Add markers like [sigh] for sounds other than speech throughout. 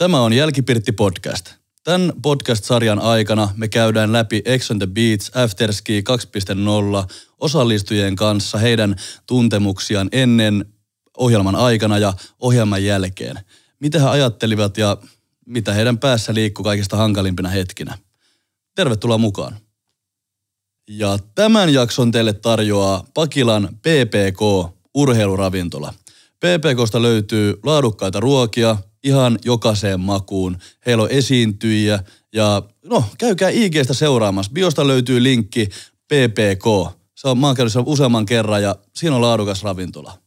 Tämä on Jälkipirtti podcast. Tämän podcast-sarjan aikana me käydään läpi Ex on the Beats Afterski 2.0 osallistujien kanssa heidän tuntemuksiaan ennen ohjelman aikana ja ohjelman jälkeen. Mitä he ajattelivat ja mitä heidän päässä liikkuu kaikista hankalimpina hetkinä. Tervetuloa mukaan. Ja tämän jakson teille tarjoaa Pakilan PPK urheiluravintola. PPKsta löytyy laadukkaita ruokia – ihan jokaiseen makuun. Heillä on esiintyjiä ja no käykää IGstä seuraamassa. Biosta löytyy linkki PPK. Se on, mä useamman kerran ja siinä on laadukas ravintola.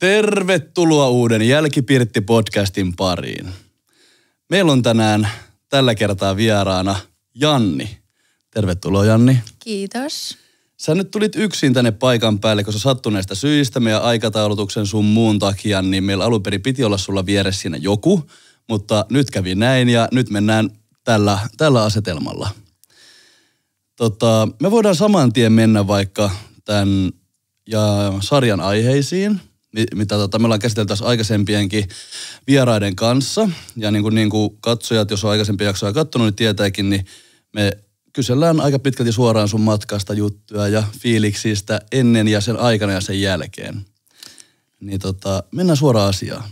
Ter- Tervetuloa uuden Jälkipirtti-podcastin pariin. Meillä on tänään tällä kertaa vieraana Janni. Tervetuloa Janni. Kiitos. Sä nyt tulit yksin tänne paikan päälle, koska sattuneesta syistä, meidän aikataulutuksen sun muun takia, niin meillä alun perin piti olla sulla vieressä siinä joku, mutta nyt kävi näin ja nyt mennään tällä, tällä asetelmalla. Tota, me voidaan saman tien mennä vaikka tämän ja sarjan aiheisiin – mitä tota, me ollaan käsitelty tässä aikaisempienkin vieraiden kanssa. Ja niin kuin, niin kuin katsojat, jos on aikaisempia jaksoja katsonut, niin tietääkin, niin me kysellään aika pitkälti suoraan sun matkasta juttuja ja fiiliksistä ennen ja sen aikana ja sen jälkeen. Niin tota, mennään suoraan asiaan.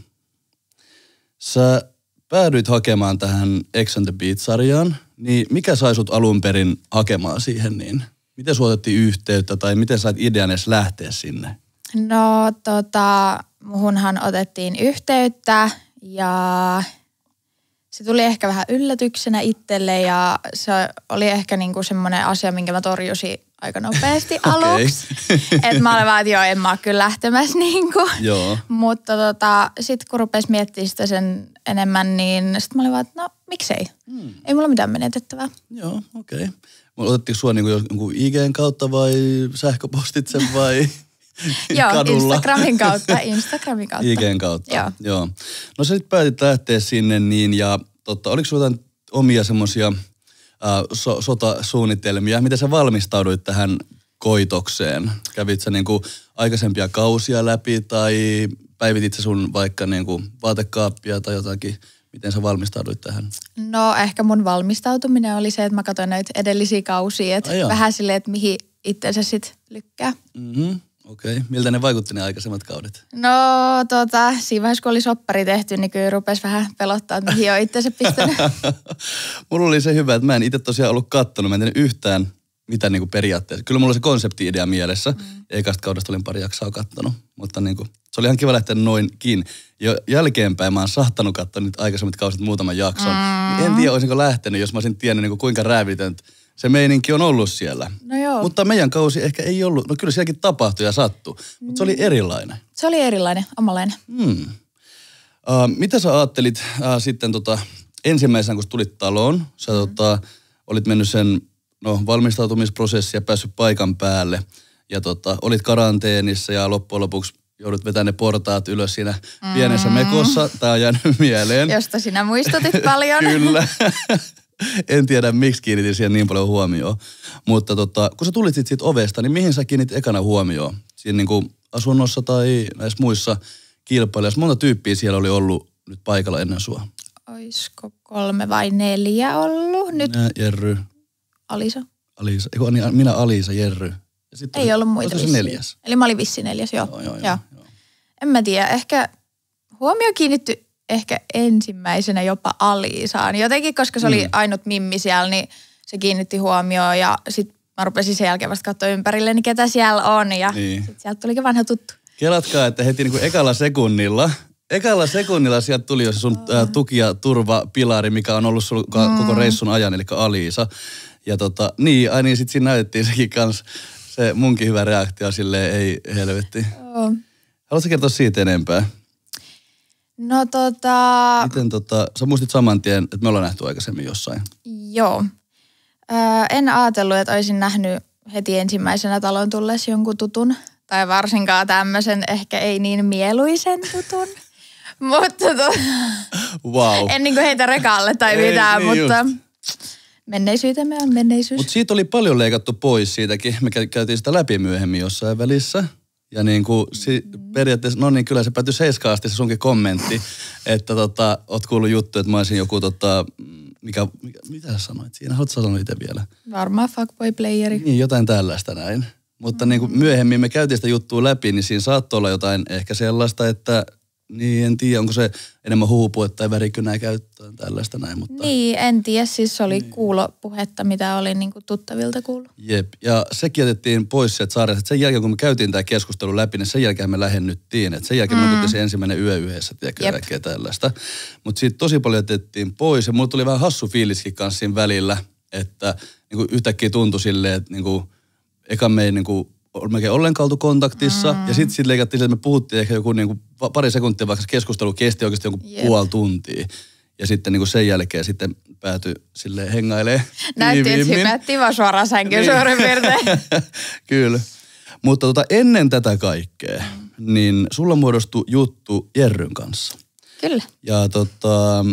Sä päädyit hakemaan tähän Ex on the Beat-sarjaan, niin mikä sai sut alun perin hakemaan siihen, niin miten suotettiin yhteyttä tai miten sait idean edes lähteä sinne? No tota, muhunhan otettiin yhteyttä ja se tuli ehkä vähän yllätyksenä itselle ja se oli ehkä niinku semmoinen asia, minkä mä torjusin aika nopeasti [laughs] aluksi. [laughs] että mä olin vaan, että joo, en mä ole kyllä lähtemässä niinku. Joo. Mutta tota, sitten kun rupesi miettimään sitä sen enemmän, niin sitten mä olin vaan, että no miksei. Hmm. Ei mulla mitään menetettävää. Joo, okei. Okay. Otettiinko sua niinku IGn kautta vai sähköpostitse vai... [laughs] [laughs] Joo, kadulla. Instagramin kautta, [laughs] Instagramin kautta. Igen kautta, joo. joo. No sä sitten päätit lähteä sinne niin ja totta, oliko sulla jotain omia semmoisia äh, so, sotasuunnitelmia? Miten sä valmistauduit tähän koitokseen? Kävit sä niin kuin aikaisempia kausia läpi tai päivitit sä sun vaikka niin kuin vaatekaappia tai jotakin? Miten sä valmistauduit tähän? No ehkä mun valmistautuminen oli se, että mä katsoin näitä edellisiä kausia, että vähän silleen, että mihin itsensä sitten lykkää. Mm-hmm. Okei. Okay. Miltä ne vaikutti ne aikaisemmat kaudet? No tota, siinä vaiheessa kun oli soppari tehty, niin kyllä rupesi vähän pelottaa, että mihin on se pistänyt. [laughs] mulla oli se hyvä, että mä en itse tosiaan ollut kattonut, mä en yhtään mitä niin kuin periaatteessa. Kyllä mulla oli se konsepti-idea mielessä. Mm. Ekasta kaudesta olin pari jaksoa kattonut, mutta niin kuin, se oli ihan kiva lähteä noinkin. Jo jälkeenpäin mä oon sahtanut katsoa nyt aikaisemmat kaudet muutaman jakson. Mm. Niin en tiedä, olisinko lähtenyt, jos mä olisin tiennyt niin kuin kuinka räävitöntä se meininki on ollut siellä. No joo. Mutta meidän kausi ehkä ei ollut, no kyllä sielläkin tapahtui ja sattui, mm. mutta se oli mm. erilainen. Se oli erilainen, omalainen. Mm. Uh, mitä sä ajattelit uh, sitten tota, ensimmäisenä, kun tulit taloon? Sä mm. tota, olit mennyt sen no, valmistautumisprosessi ja päässyt paikan päälle. Ja tota, olit karanteenissa ja loppujen lopuksi joudut vetämään ne portaat ylös siinä mm. pienessä mekossa. Tämä on jäänyt [laughs] mieleen. Josta sinä muistutit paljon. kyllä. [laughs] [laughs] en tiedä, miksi kiinnitin siihen niin paljon huomioon. Mutta tota, kun sä tulit sit siitä ovesta, niin mihin sä kiinnit ekana huomioon? Siinä niin kuin asunnossa tai näissä muissa kilpailijoissa. Monta tyyppiä siellä oli ollut nyt paikalla ennen sua? Oisko kolme vai neljä ollut? Nyt... Minä, Jerry. Alisa. Alisa. Eiku, niin, minä Alisa, Jerry. Ja sit Ei oli, ollut muita se neljäs. Eli mä olin vissi neljäs, joo. Joo, joo, joo, joo. joo. En mä tiedä, ehkä huomio kiinnittyi ehkä ensimmäisenä jopa Aliisaan. Jotenkin, koska se oli mm. ainut mimmi siellä, niin se kiinnitti huomioon ja sitten mä rupesin sen jälkeen vasta katsoa ympärille, niin ketä siellä on ja niin. sitten sieltä tulikin vanha tuttu. Kelatkaa, että heti niin kuin ekalla sekunnilla Ekalla sekunnilla sieltä tuli jo se sun ää, tuki- ja turvapilari, mikä on ollut sulla mm. koko reissun ajan, eli Aliisa. Ja tota, niin, ai niin, sit siinä näytettiin sekin kans se munkin hyvä reaktio, silleen ei helvetti. Oh. Haluatko kertoa siitä enempää? No tota... Miten tota, sä muistit saman tien, että me ollaan nähty aikaisemmin jossain. Joo. Ö, öö, en ajatellut, että olisin nähnyt heti ensimmäisenä talon tullessa jonkun tutun. Tai varsinkaan tämmöisen ehkä ei niin mieluisen tutun. [laughs] mutta to... wow. en niinku heitä rekalle tai ei, mitään, niin mutta just. menneisyytemme on menneisyys. Mutta siitä oli paljon leikattu pois siitäkin. Me käytiin sitä läpi myöhemmin jossain välissä. Ja niin kuin, si, mm. periaatteessa, no niin kyllä se päätyi seiskaan asti se sunkin kommentti, että tota, oot kuullut juttu, että mä olisin joku tota, mikä, mikä mitä sä sanoit siinä, haluatko sanoa itse vielä? Varmaan fuckboy-playeri. Niin, jotain tällaista näin. Mutta mm-hmm. niin kuin mm. myöhemmin me käytiin sitä juttua läpi, niin siinä saattoi olla jotain ehkä sellaista, että niin, en tiedä, onko se enemmän huhupuetta tai värikynää käyttöön tällaista näin. Mutta... Niin, en tiedä. Siis se oli niin. kuulopuhetta, mitä oli niin kuin tuttavilta kuullut. Jep, ja se kietettiin pois sieltä saaresta. Sen jälkeen, kun me käytiin tämä keskustelu läpi, niin sen jälkeen me lähennyttiin. Et sen jälkeen mm. me se ensimmäinen yö yhdessä, tiedätkö, kaikkea tällaista. Mutta siitä tosi paljon jätettiin pois, ja mulla tuli vähän hassu fiiliskin kanssa siinä välillä, että niin kuin yhtäkkiä tuntui silleen, että niin kuin, eka me ei niin kuin, melkein ollenkaan oltu kontaktissa. Mm. Ja sitten siitä leikattiin että me puhuttiin ehkä joku niin kuin pari sekuntia, vaikka se keskustelu kesti oikeasti joku yep. puoli tuntia. Ja sitten niin kuin sen jälkeen sitten päätyi sille hengailee. Näytti, että hypättiin vaan suoraan sänkyyn niin. suurin piirtein. [laughs] Kyllä. Mutta tota, ennen tätä kaikkea, niin sulla muodostui juttu Jerryn kanssa. Kyllä. Ja tota,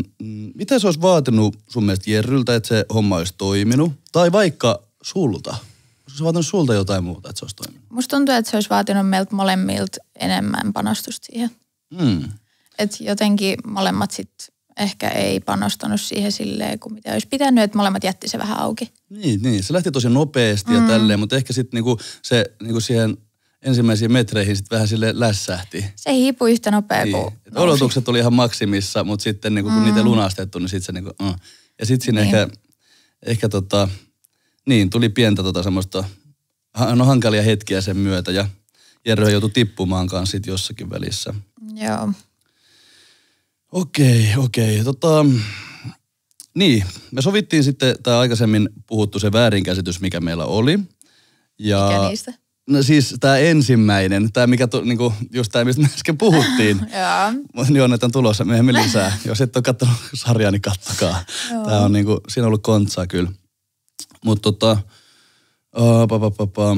mitä se olisi vaatinut sun mielestä Jerryltä, että se homma olisi toiminut? Tai vaikka sulta? se olisi vaatinut sulta jotain muuta, että se olisi toiminut? Musta tuntuu, että se olisi vaatinut meiltä molemmilta enemmän panostusta siihen. Mm. Et jotenkin molemmat sitten ehkä ei panostanut siihen silleen, kuin mitä olisi pitänyt, että molemmat jätti se vähän auki. Niin, niin. se lähti tosi nopeasti mm. ja tälleen, mutta ehkä sitten niinku se niinku siihen ensimmäisiin metreihin sitten vähän sille lässähti. Se hiipui yhtä nopea niin. kuin nousi. Odotukset oli ihan maksimissa, mutta sitten niinku, kun mm. niitä lunastettu, niin sitten se niinku, uh. Ja sitten siinä niin. ehkä, ehkä tota, niin, tuli pientä tota semmoista no, hankalia hetkiä sen myötä ja Jerry joutui tippumaan kanssa sit jossakin välissä. Joo. Okei, okei. Tota, niin, me sovittiin sitten, tai aikaisemmin puhuttu se väärinkäsitys, mikä meillä oli. Ja, mikä niistä? No siis tämä ensimmäinen, tämä mikä, tu, niinku, just tämä mistä me äsken puhuttiin. [laughs] Joo. Niin on, että on tulossa myöhemmin lisää. Jos et ole katsonut sarjaa, niin kattokaa. [laughs] Tämä on niinku, siinä on ollut kontsaa kyllä. Mutta tota, oh, pa, pa, pa, pa.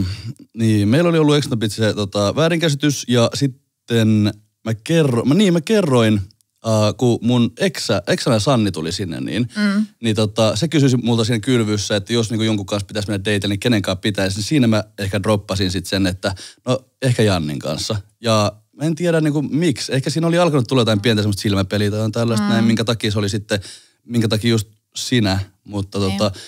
Niin, meillä oli ollut Exnabit se tota, väärinkäsitys ja sitten mä kerroin, mä, niin mä kerroin, Uh, kun mun eksä, eksänä Sanni tuli sinne, niin, mm. niin tota, se kysyi multa siinä kylvyssä, että jos niinku jonkun kanssa pitäisi mennä deitelle, niin kenen kanssa pitäisi. Niin siinä mä ehkä droppasin sitten sen, että no ehkä Jannin kanssa. Ja mä en tiedä niinku miksi. Ehkä siinä oli alkanut tulla jotain pientä semmoista silmäpeliä tai tällaista mm. näin, minkä takia se oli sitten, minkä takia just sinä. Mutta okay. Niin. tota,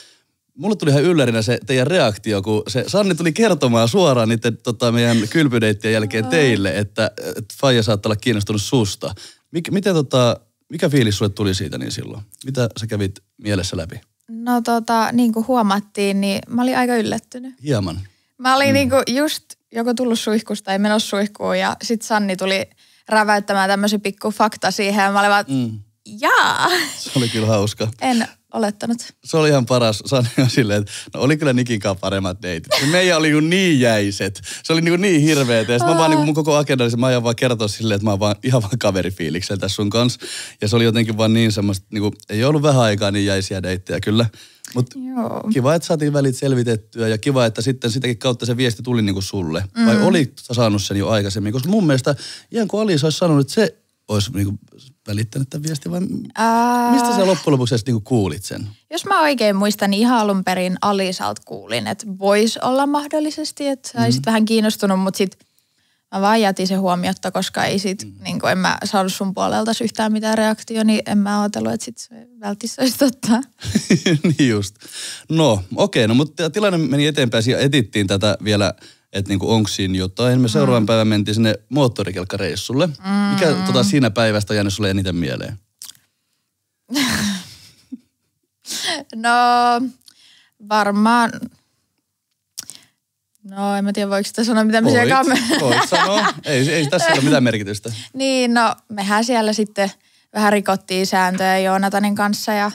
Mulle tuli ihan yllärinä se teidän reaktio, kun se Sanni tuli kertomaan suoraan niiden tota, meidän kylpydeittien jälkeen teille, että, et Faija saattaa olla kiinnostunut susta. Mik, miten, tota, mikä fiilis sulle tuli siitä niin silloin? Mitä sä kävit mielessä läpi? No tota, niin kuin huomattiin, niin mä olin aika yllättynyt. Hieman. Mä olin mm. niin kuin just joko tullut suihkusta tai menossa suihkuun ja sit Sanni tuli räväyttämään tämmöisen pikku fakta siihen ja mä olin vaan, mm. jaa. Se oli kyllä hauska. En olettanut. Se oli ihan paras sanoa silleen, että no oli kyllä Nikinkaan paremmat deitit. Meidän oli niin, niin jäiset. Se oli niinku niin, niin hirveä. Ja mä vaan niin mun koko agenda, niin mä ajan vaan kertoa silleen, että mä oon vaan, ihan vaan kaverifiiliksellä tässä sun kanssa. Ja se oli jotenkin vaan niin semmoista, niin kuin, ei ollut vähän aikaa niin jäisiä deittejä kyllä. Mutta kiva, että saatiin välit selvitettyä ja kiva, että sitten sitäkin kautta se viesti tuli niin kuin sulle. Mm. Vai olit saanut sen jo aikaisemmin? Koska mun mielestä ihan kun Alisa olisi sanonut, että se olisi niin kuin välittänyt tämän viestin vai Ää... mistä sä loppujen lopuksi edes niinku kuulit sen? Jos mä oikein muistan, niin ihan alun perin Alisalt kuulin, että voisi olla mahdollisesti, että sä mm-hmm. vähän kiinnostunut, mutta sit mä vaan jätin se huomiota, koska ei sit, mm-hmm. niin en mä saanut sun puolelta yhtään mitään reaktio, niin en mä ajatellut, että sit se välttis olisi totta. [laughs] niin just. No, okei, okay, no mutta tilanne meni eteenpäin ja etittiin tätä vielä – että niinku onko siinä jotain. Me seuraavan mm. päivän mentiin sinne moottorikelkkareissulle. Mm. Mikä tota, siinä päivästä jäänyt sulle eniten mieleen? [laughs] no varmaan No en mä tiedä, voiko sitä sanoa mitä me kam- [laughs] Ei, ei tässä ole mitään merkitystä. niin, no mehän siellä sitten vähän rikottiin sääntöjä Joonatanin kanssa ja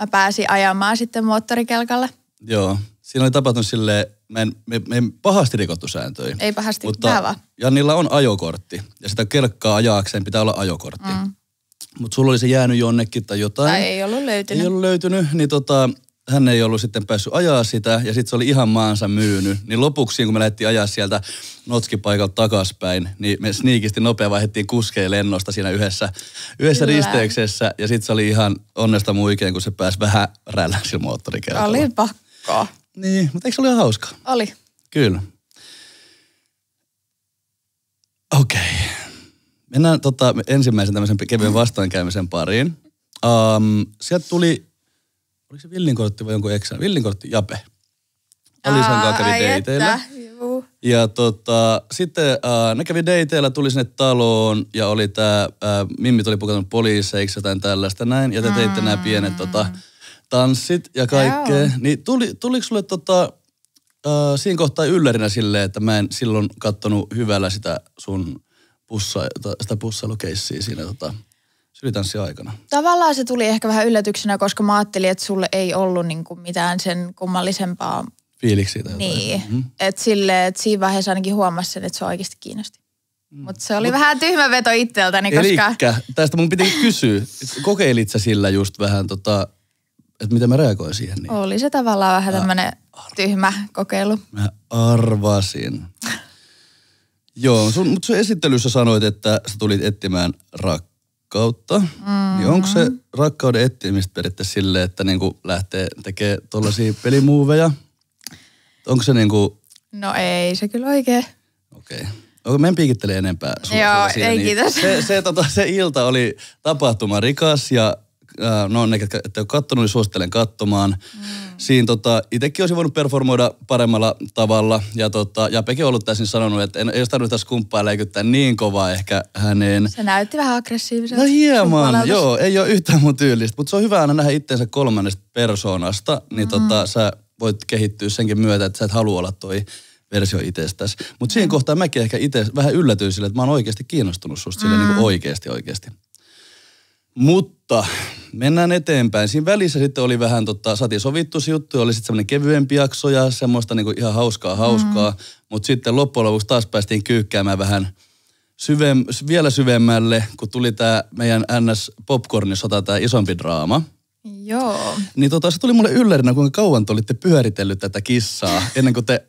mä pääsin ajamaan sitten moottorikelkalle. Joo, siinä oli tapahtunut sille me me, me ei pahasti rikottu sääntöjä. Ei pahasti, mutta vaan. Jannilla on ajokortti ja sitä kelkkaa ajaakseen pitää olla ajokortti. Mm. Mutta sulla oli se jäänyt jonnekin tai jotain. Tai ei ollut löytynyt. Ei ollut löytynyt, niin tota, hän ei ollut sitten päässyt ajaa sitä ja sitten se oli ihan maansa myynyt. Niin lopuksi, kun me lähdettiin ajaa sieltä notskipaikalta takaspäin, niin me sniikisti nopea vaihdettiin kuskeen lennosta siinä yhdessä, yhdessä risteyksessä. Ja sitten se oli ihan onnesta muikeen, kun se pääsi vähän rällä sillä moottorikelkalla. Oli pakko. Niin, mutta eikö se ole hauska? Oli. Kyllä. Okei. Okay. Mennään tota, ensimmäisen tämmöisen kevyen vastoinkäymisen pariin. Um, sieltä tuli, oliko se villinkortti vai jonkun eksän? Villinkortti, Jape. Alisan kanssa kävi deiteillä. Ja tota, sitten uh, ne kävi deiteillä, tuli sinne taloon ja oli tää, uh, Mimmit oli pukautunut poliiseiksi, jotain tällaista näin. Ja te teitte mm. nämä pienet tota, mm tanssit ja kaikkea. Niin tuli, tuliko sulle tota, äh, siinä kohtaa yllärinä silleen, että mä en silloin kattonut hyvällä sitä sun pussa, tota, sitä pussailukeissii siinä tota, aikana? Tavallaan se tuli ehkä vähän yllätyksenä, koska mä ajattelin, että sulle ei ollut niin kuin mitään sen kummallisempaa Fiiliksi tai jotain. Niin, mm-hmm. että sille et siinä vaiheessa ainakin huomasi sen, että se oikeasti kiinnosti. Mm. Mutta se oli Mut, vähän tyhmä veto itseltäni, koska... Elikkä, tästä mun piti kysyä. Kokeilit sä sillä just vähän tota, että miten mä reagoin siihen. Niin. Oli se tavallaan vähän tämmöinen tyhmä kokeilu. Mä arvasin. Joo, sun, mutta sun esittelyssä sanoit, että sä tulit etsimään rakkautta. Mm-hmm. Niin onko se mm. rakkauden etsimistä periaatteessa silleen, että niinku lähtee tekemään tuollaisia pelimuoveja? Onko se niinku... No ei se kyllä oikein. Okei. Okay. Onko okay, piikittele enempää? Joo, ei niin. kiitos. Se, se, tota, se ilta oli tapahtuma rikas ja Äh, no ne, ketkä ette ole kattonut, niin suosittelen katsomaan. Mm. Siinä tota, itsekin olisin voinut performoida paremmalla tavalla. Ja, tota, ja Peki on ollut täysin sanonut, että en, ei olisi tarvinnut tässä kumppaa läikyttää niin kovaa ehkä häneen. Se näytti vähän aggressiiviselta. No hieman, joo. Ei ole yhtään mun tyylistä. Mutta se on hyvä aina nähdä itsensä kolmannesta persoonasta. Niin mm. tota, sä voit kehittyä senkin myötä, että sä et halua olla toi versio itsestäsi. Mutta mm. siihen kohtaan mäkin ehkä itse vähän yllätyin sille, että mä oon oikeasti kiinnostunut susta mm. sille niin kuin oikeasti oikeasti. Mutta mennään eteenpäin. Siinä välissä sitten oli vähän tota, saatiin sovittu juttu, oli sitten semmoinen kevyempi jakso ja semmoista niinku ihan hauskaa hauskaa. Mm. Mm-hmm. Mutta sitten loppujen lopuksi taas päästiin kyykkäämään vähän syvem, vielä syvemmälle, kun tuli tämä meidän NS Popcornisota, tämä isompi draama. Joo. Niin tota, se tuli mulle yllärinä, kuinka kauan te olitte pyöritellyt tätä kissaa, ennen kuin te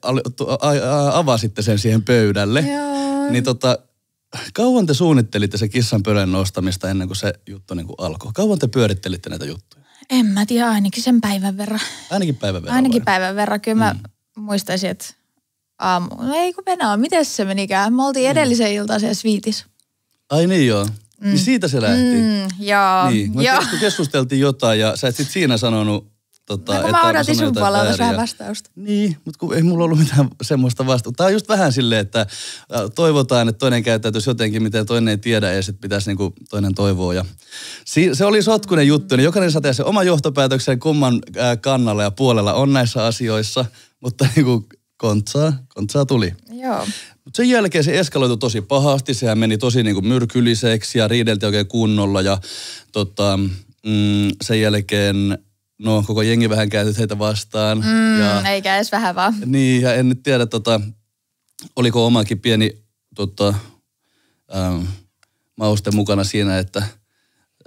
avasitte sen siihen pöydälle. Joo. Niin tota, kauan te suunnittelitte se kissan pölön nostamista ennen kuin se juttu niin kuin alkoi? Kauan te pyörittelitte näitä juttuja? En mä tiedä, ainakin sen päivän verran. Ainakin päivän verran Ainakin vai? päivän verran. Kyllä mä mm. muistaisin, että aamu, no ei kun mennä, miten se menikään? Me oltiin edellisen mm. iltaan siellä sviitissä. Ai niin joo. Niin mm. Niin siitä se lähti. Mm, joo. Niin. Joo. Keskusteltiin jotain ja sä et sit siinä sanonut Tota, no, kun mä odotin sun puolella vähän vastausta. Niin, mutta kun ei mulla ollut mitään semmoista vastausta. Tämä on just vähän silleen, että toivotaan, että toinen käyttäytyisi jotenkin, miten toinen ei tiedä, ja sitten pitäisi niinku toinen toivoa. Ja si- se oli sotkunen juttu, niin jokainen saa tehdä se oma johtopäätöksen kumman kannalla ja puolella on näissä asioissa, mutta [laughs] niinku kontsaa, kontsaa tuli. Joo. Mut sen jälkeen se eskaloitu tosi pahasti, sehän meni tosi niinku myrkylliseksi ja riideltiin oikein kunnolla ja tota, mm, sen jälkeen no koko jengi vähän käynyt heitä vastaan. Mm, ja, eikä edes vähän vaan. Niin, ja en nyt tiedä, tota, oliko omakin pieni tota, ähm, mauste mukana siinä, että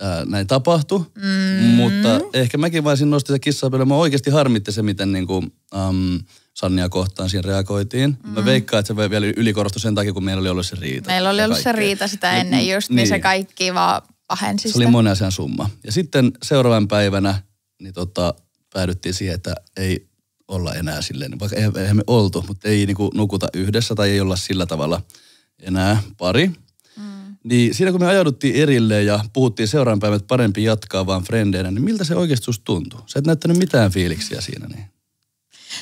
ää, äh, näin tapahtui. Mm. Mutta ehkä mäkin voisin nostin se kissaa pöydälle. Mä oikeasti harmitti se, miten niin kuin, äm, Sannia kohtaan siinä reagoitiin. Mm. Mä veikkaan, että se vielä ylikorostu sen takia, kun meillä oli ollut se riita. Meillä oli ollut se riita sitä ennen just, niin, niin se kaikki vaan pahensi Se oli monen asian summa. Ja sitten seuraavan päivänä niin tota, päädyttiin siihen, että ei olla enää silleen, niin vaikka eihän, me oltu, mutta ei niinku nukuta yhdessä tai ei olla sillä tavalla enää pari. Mm. Niin siinä kun me ajauduttiin erilleen ja puhuttiin seuraavan päivän, että parempi jatkaa vaan frendeinä, niin miltä se oikeasti tuntui? Sä et näyttänyt mitään fiiliksiä siinä niin.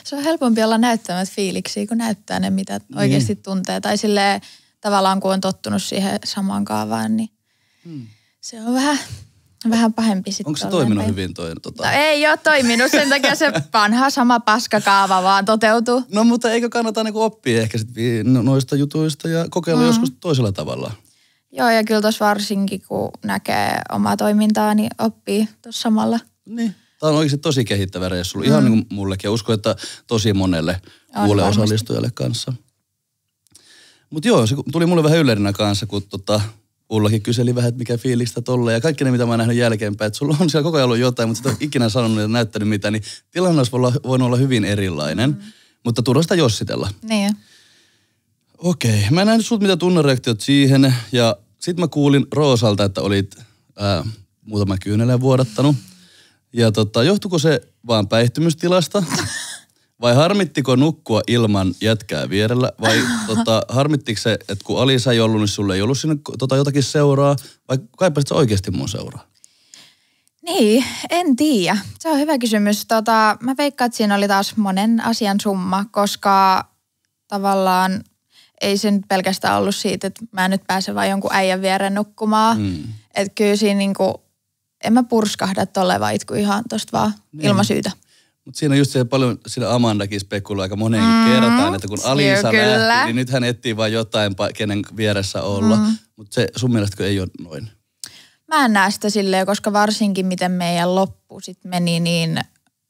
Se on helpompi olla näyttämät fiiliksiä, kun näyttää ne, mitä niin. oikeasti tuntee. Tai silleen tavallaan, kun on tottunut siihen samaan kaavaan, niin hmm. se on vähän Vähän pahempi sitten. Onko se toiminut päivä? hyvin toi? Tota... No ei ole toiminut, sen takia se vanha sama paskakaava vaan toteutuu. No mutta eikö kannata niinku oppia ehkä sit no, noista jutuista ja kokeilla mm. joskus toisella tavalla? Joo ja kyllä tuossa varsinkin kun näkee omaa toimintaa, niin oppii tuossa samalla. Niin. Tämä on oikeasti tosi kehittävä reissu, mm. ihan niin kuin mullekin ja uskon, että tosi monelle muulle osallistujalle kanssa. Mutta joo, se tuli mulle vähän yllärinä kanssa, kun tota, Ullakin kyseli vähän, että mikä fiilistä tolle ja kaikki ne, mitä mä oon nähnyt jälkeenpäin. Että sulla on siellä koko ajan ollut jotain, mutta sä et ikinä sanonut ja näyttänyt mitä, Niin tilanne olisi voinut olla hyvin erilainen, mm. mutta turhasta jossitella. Niin. Okei, okay. mä nähnyt sut mitä tunnereaktiot siihen ja sit mä kuulin Roosalta, että olit ää, muutama kyynelä vuodattanut. Ja tota, johtuiko se vaan päihtymystilasta? [laughs] Vai harmittiko nukkua ilman jätkää vierellä? Vai [laughs] tota, harmittiko se, että kun Alisa ei ollut, niin sulle ei ollut sinne tota, jotakin seuraa? Vai kaipasit sä oikeasti mun seuraa? Niin, en tiedä. Se on hyvä kysymys. Tota, mä veikkaan, että siinä oli taas monen asian summa, koska tavallaan ei se nyt pelkästään ollut siitä, että mä nyt pääsen vaan jonkun äijän viereen nukkumaan. Mm. Että kyllä siinä kuin, niinku, en mä purskahda tolleen vaan itku ihan tosta vaan niin. ilman syytä. Mutta siinä just se paljon, siinä Amandakin spekuloi aika moneen mm-hmm. kertaan, että kun Alisa lähti, niin nyt hän etsii vain jotain, kenen vieressä olla. Mm-hmm. Mutta se sun mielestäkö ei ole noin? Mä en näe sitä silleen, koska varsinkin miten meidän loppu sitten meni, niin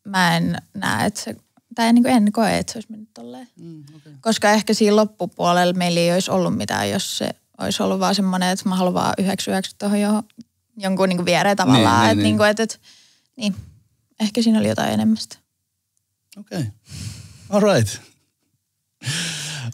mä en näe, että se, tai en, niin en koe, että se olisi mennyt tolleen. Mm, okay. Koska ehkä siinä loppupuolella meillä ei olisi ollut mitään, jos se olisi ollut vaan semmoinen, että mä haluan vaan yhdeksi tuohon johon, jonkun niin viereen tavallaan. Niin, niin, että niin. Niin, et, et, niin, ehkä siinä oli jotain enemmästä. Okei. Okay. All right.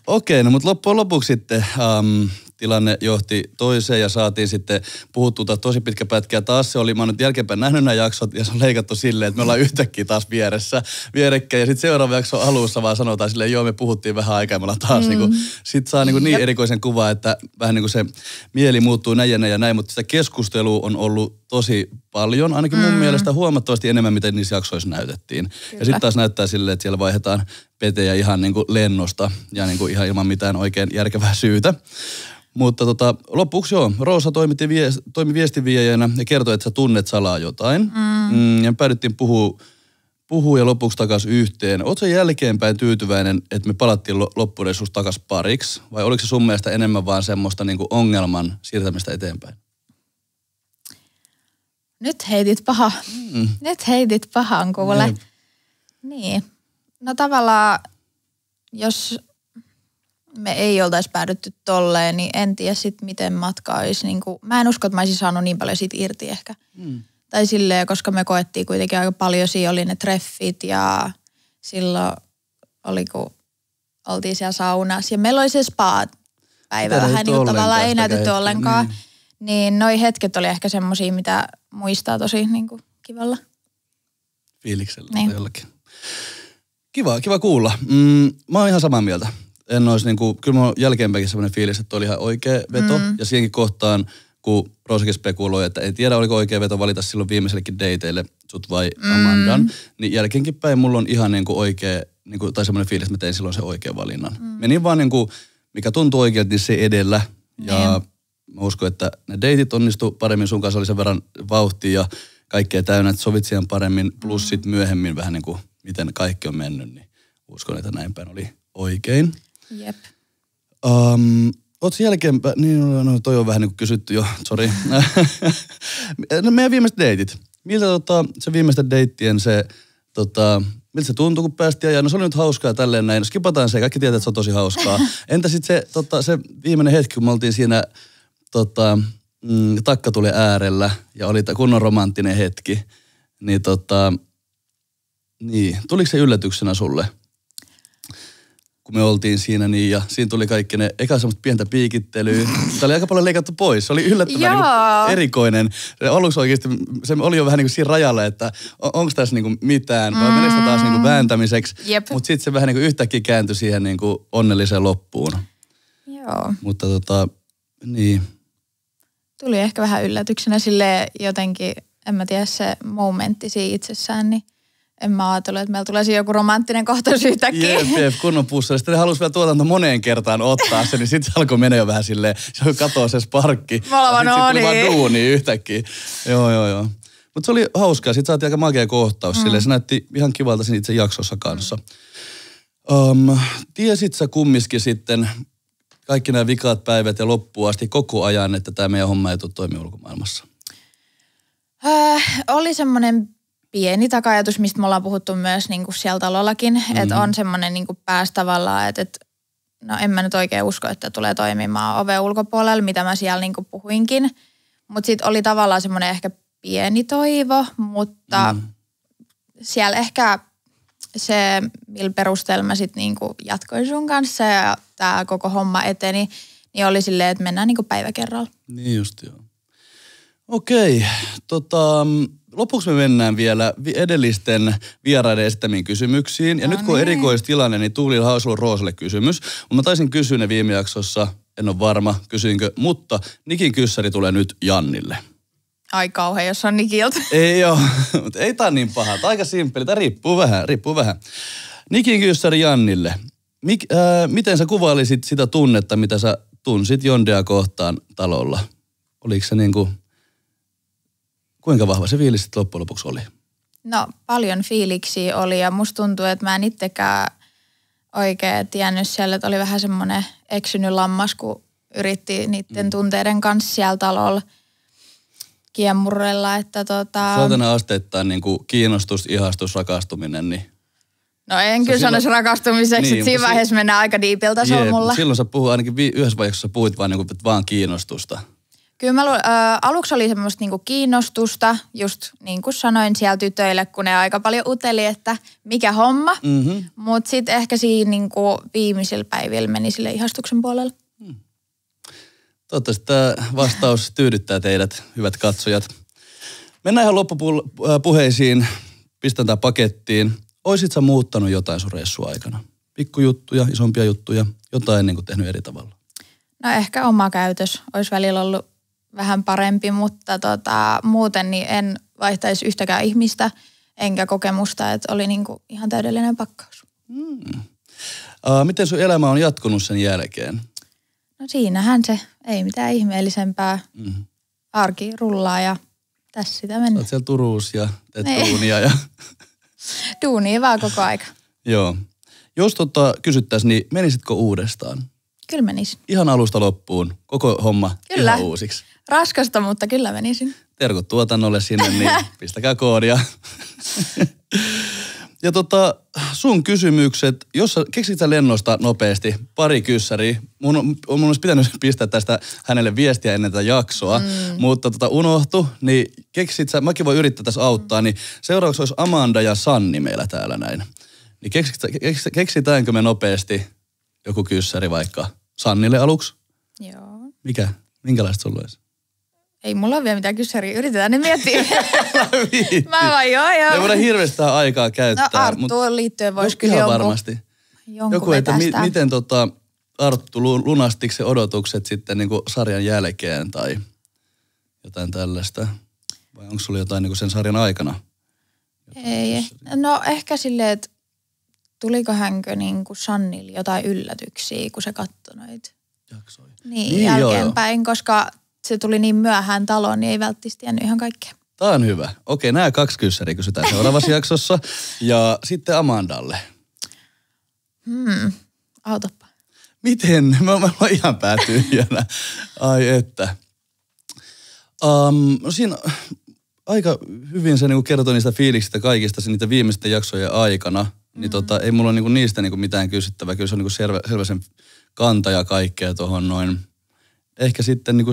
Okei, okay, no mutta loppujen lopuksi sitten, um, tilanne johti toiseen ja saatiin sitten puhuttu tosi pitkä pätkä. Ja taas se oli, mä oon nyt jälkeenpäin nähnyt nämä jaksot ja se on leikattu silleen, että me ollaan yhtäkkiä taas vieressä, vierekkäin. Ja sitten seuraava jakso alussa vaan sanotaan silleen, joo me puhuttiin vähän aikaa me ollaan taas mm. niin kuin, sit saa niinku niin, kuin niin erikoisen kuvan, että vähän niin kuin se mieli muuttuu näin ja näin ja näin, mutta sitä keskustelua on ollut tosi paljon, ainakin mun mm. mielestä huomattavasti enemmän, miten niissä jaksoissa näytettiin. Kyllä. Ja sitten taas näyttää silleen, että siellä vaihdetaan petejä ihan niin kuin lennosta ja niin kuin ihan ilman mitään oikein järkevää syytä. Mutta tota, lopuksi joo, Roosa toimitti vies, toimi viestinviejänä ja kertoi, että sä tunnet salaa jotain. Mm. Mm, ja päädyttiin puhua, puhua ja lopuksi takaisin yhteen. Oletko jälkeenpäin tyytyväinen, että me palattiin loppureissuus takaisin pariksi? Vai oliko se sun mielestä enemmän vaan semmoista niinku ongelman siirtämistä eteenpäin? Nyt heitit paha. Mm. Nyt heitit pahan kuule. Jep. Niin. niin. No tavallaan, jos me ei oltaisi päädytty tolleen, niin en tiedä sitten miten matka olisi. Niin kuin, mä en usko, että mä olisin saanut niin paljon siitä irti ehkä. Mm. Tai silleen, koska me koettiin kuitenkin aika paljon, siinä oli ne treffit ja silloin oli kun oltiin siellä saunassa. Ja meillä oli se spa-päivä Tätä vähän niin tavallaan ei näytetty ollenkaan. Niin, niin noi hetket oli ehkä semmoisia, mitä muistaa tosi niin kuin, kivalla. Fiiliksellä niin. jollakin. Kiva, kiva kuulla. Mm, mä oon ihan samaa mieltä en olisi niin kuin, kyllä minulla on jälkeenpäin sellainen fiilis, että oli ihan oikea veto. Mm. Ja siihenkin kohtaan, kun Rosakin spekuloi, että ei tiedä oliko oikea veto valita silloin viimeisellekin dateille sut vai mm. Amandan, mm. niin jälkeenkin päin mulla on ihan niin kuin oikea, niin kuin, tai semmoinen fiilis, että mä tein silloin sen oikean valinnan. Mm. Menin vaan niin kuin, mikä tuntuu oikealta, niin se edellä. Ja mm. mä uskon, että ne deitit onnistu paremmin sun kanssa, oli sen verran vauhtia ja kaikkea täynnä, että sovit siihen paremmin, plus mm. sit myöhemmin vähän niin kuin, miten kaikki on mennyt, niin uskon, että näin päin oli oikein. Jep. Um, Oletko jälkeenpäin, niin no, no, toi on vähän niin kuin kysytty jo, sori. [laughs] no meidän viimeiset deitit. Miltä tota, se viimeisten deittien se, tota, miltä se tuntui, kun päästiin ja No se oli nyt hauskaa tälleen näin. No skipataan se, kaikki tietää, että se on tosi hauskaa. [laughs] Entä sitten se, tota, se viimeinen hetki, kun me oltiin siinä tota, mm, takka tuli äärellä ja oli kunnon romanttinen hetki. Niin tota, niin, tuliko se yllätyksenä sulle? kun me oltiin siinä niin, ja siinä tuli kaikki ne, eka semmoista pientä piikittelyä. Tämä oli aika paljon leikattu pois, se oli yllättävän niin erikoinen. Se aluksi oikeasti, se oli jo vähän niin kuin siinä rajalla, että on, onko tässä niin kuin mitään, vai niinku mm. meneekö taas niin kuin vääntämiseksi. Mutta sitten se vähän niin kuin yhtäkkiä kääntyi siihen niin kuin onnelliseen loppuun. Joo. Mutta tota, niin. Tuli ehkä vähän yllätyksenä sille jotenkin, en mä tiedä se momentti siinä itsessään, niin en mä ajatellut, että meillä tulee siihen joku romanttinen kohta yhtäkkiä. Jep, jep, kunnon pussa. Sitten ne halusivat vielä tuotanto moneen kertaan ottaa sen, niin sitten se alkoi mennä jo vähän silleen, se alkoi katoa se sparkki. Mä olen vaan, no niin. vaan yhtäkkiä. Joo, joo, joo. Mutta se oli hauskaa. Sitten saatiin aika magia kohtaus mm. silleen. Se näytti ihan kivalta siinä itse jaksossa kanssa. Mm. Um, tiesit sä kumminkin sitten kaikki nämä vikaat päivät ja loppuun asti koko ajan, että tämä meidän homma ei tule toimia ulkomaailmassa? Öö, oli semmoinen pieni takajatus, mistä me ollaan puhuttu myös niin kuin siellä talollakin, mm-hmm. että mhm. on semmoinen niin pääs tavallaan, että, että no en mä nyt oikein usko, että tulee toimimaan ove ulkopuolella, mitä mä siellä niin kuin puhuinkin. Mutta sitten oli tavallaan semmoinen ehkä pieni toivo, mutta mm. siellä ehkä se, millä perusteella mä sitten niin jatkoin sun kanssa ja tämä koko homma eteni, niin oli silleen, että mennään niin kuin päivä kerralla. Niin just joo. Okei, tota, mm, lopuksi me mennään vielä edellisten vieraiden esittämiin kysymyksiin. Ja no nyt kun on niin. erikoistilanne, niin Tuulilla on ollut Roosalle kysymys. Mä taisin kysyä ne viime jaksossa, en ole varma kysyinkö, mutta Nikin kyssäri tulee nyt Jannille. Ai kauhean, jos on Nikiltä. [laughs] Ei joo, mutta ei tämä niin paha. Tämä aika simppeli, Tämä riippuu vähän, riippuu vähän. Nikin kyssäri Jannille. Mik, äh, miten sä kuvailisit sitä tunnetta, mitä sä tunsit Jondea kohtaan talolla? Oliko se niin kuin Kuinka vahva se fiilis sitten loppujen lopuksi oli? No paljon fiiliksi oli ja musta tuntuu, että mä en itsekään oikein tiennyt siellä, että oli vähän semmoinen eksynyt lammas, kun yritti niiden mm. tunteiden kanssa siellä talolla kiemurrella, että tota... Saatana asteittain niin kuin kiinnostus, ihastus, rakastuminen, niin... No en kyllä sanoisi silloin... rakastumiseksi, niin, että siinä vaiheessa se... mennään aika diipiltä on mulla. Silloin sä puhuit ainakin vi- yhdessä vaiheessa, puhuit vaan, niin kuin, vaan kiinnostusta. Kyllä mä lu- äh, aluksi oli semmoista niinku kiinnostusta, just niin kuin sanoin siellä tytöille, kun ne aika paljon uteli, että mikä homma. Mm-hmm. Mutta sitten ehkä siinä niinku viimeisillä päivillä meni sille ihastuksen puolelle. Hmm. Toivottavasti tämä vastaus tyydyttää teidät, hyvät katsojat. Mennään ihan loppupuheisiin. Pistän tämä pakettiin. Oisit sä muuttanut jotain sun reissua aikana? Pikkujuttuja, isompia juttuja, jotain niin kuin tehnyt eri tavalla? No ehkä oma käytös. Olisi välillä ollut vähän parempi, mutta tota, muuten niin en vaihtaisi yhtäkään ihmistä enkä kokemusta, että oli kuin niinku ihan täydellinen pakkaus. Mm. Äh, miten sun elämä on jatkunut sen jälkeen? No siinähän se, ei mitään ihmeellisempää. Mm. Arki rullaa ja tässä sitä mennään. Olet siellä Turuus ja teet ei. Niin. duunia ja... [laughs] duunia vaan koko aika. Joo. Jos tota kysyttäisiin, niin menisitkö uudestaan? Kyllä menisin. Ihan alusta loppuun. Koko homma kyllä. ihan uusiksi. Raskasta, mutta kyllä menisin. Terkut tuotannolle sinne, niin [laughs] pistäkää koodia. [laughs] ja tota, sun kysymykset, jos sä keksit sä lennosta nopeasti pari kyssäriä. Mun, on, mun olisi pitänyt [laughs] pistää tästä hänelle viestiä ennen tätä jaksoa, mm. mutta tota unohtu, niin keksit sä, mäkin voin yrittää tässä auttaa, niin seuraavaksi olisi Amanda ja Sanni meillä täällä näin. Niin keksit, keks, keksitäänkö me nopeasti joku kyssäri vaikka Sannille aluksi. Joo. Mikä? Minkälaista sulla olisi? Ei mulla ole vielä mitään kysyä, yritetään ne miettiä. [laughs] Mä vaan joo joo. Ei voida hirveästi aikaa käyttää. No Arttuun liittyen voisi kyllä ihan jonkun, varmasti. Jonkun Joku, että mi- miten tota, Arttu lunastiko se odotukset sitten niin kuin sarjan jälkeen tai jotain tällaista? Vai onko sulla jotain niin kuin sen sarjan aikana? Jotain Ei. Tässä? Eh- no ehkä silleen, että tuliko hänkö niin kuin Shannille jotain yllätyksiä, kun se katsoi noita? Jaksoja. Niin, niin jälkeenpäin, joo, joo. koska se tuli niin myöhään taloon, niin ei välttämättä tiennyt ihan kaikkea. Tämä on hyvä. Okei, nämä kaksi kyssäriä kysytään [laughs] seuraavassa jaksossa. Ja sitten Amandalle. Hmm, autoppa. Miten? [laughs] Mä, mä mä ihan päätyhjänä. Ai että. Um, no siinä aika hyvin se niin kertoi niistä fiiliksistä kaikista niitä viimeisten jaksojen aikana. Mm-hmm. Niin tota, ei mulla ole niinku niistä niinku mitään kysyttävää. Kyllä se on niinku selvä, selvä sen kanta ja kaikkea tuohon noin. Ehkä sitten niinku,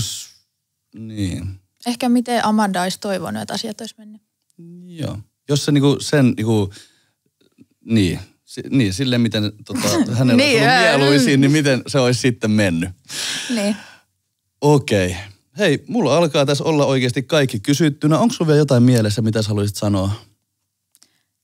niin. Ehkä miten Amanda olisi toivonut, että asiat olisi mennyt. Joo. Jos se niinku sen niinku, niin, si, niin silleen miten tota, [laughs] hänellä niin, on mieluisiin, niin mm. miten se olisi sitten mennyt. niin. Okei. Okay. Hei, mulla alkaa tässä olla oikeasti kaikki kysyttynä. Onko sulla vielä jotain mielessä, mitä sä haluaisit sanoa?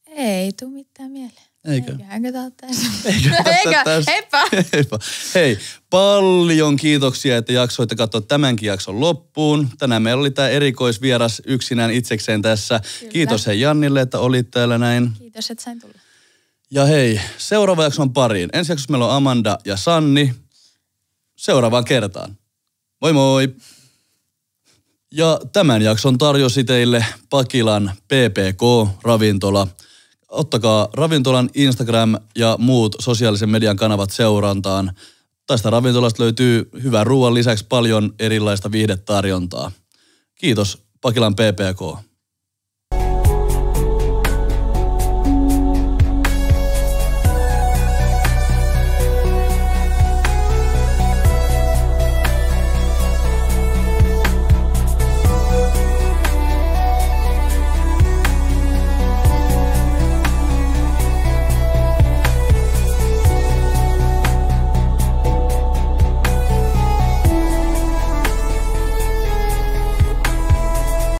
Ei tule mitään mieleen. Eikö? Eiköhän tässä. Eikö? Eikä, tässä. Heippa. Heippa. Hei, paljon kiitoksia, että jaksoitte katsoa tämänkin jakson loppuun. Tänään meillä oli tämä erikoisvieras yksinään itsekseen tässä. Kyllä. Kiitos hei Jannille, että olit täällä näin. Kiitos, että sain tulla. Ja hei, seuraava jakso on pariin. Ensi jaksossa meillä on Amanda ja Sanni. Seuraavaan kertaan. Moi moi! Ja tämän jakson tarjosi teille Pakilan PPK-ravintola – ottakaa ravintolan Instagram ja muut sosiaalisen median kanavat seurantaan. Tästä ravintolasta löytyy hyvän ruoan lisäksi paljon erilaista viihdetarjontaa. Kiitos Pakilan PPK.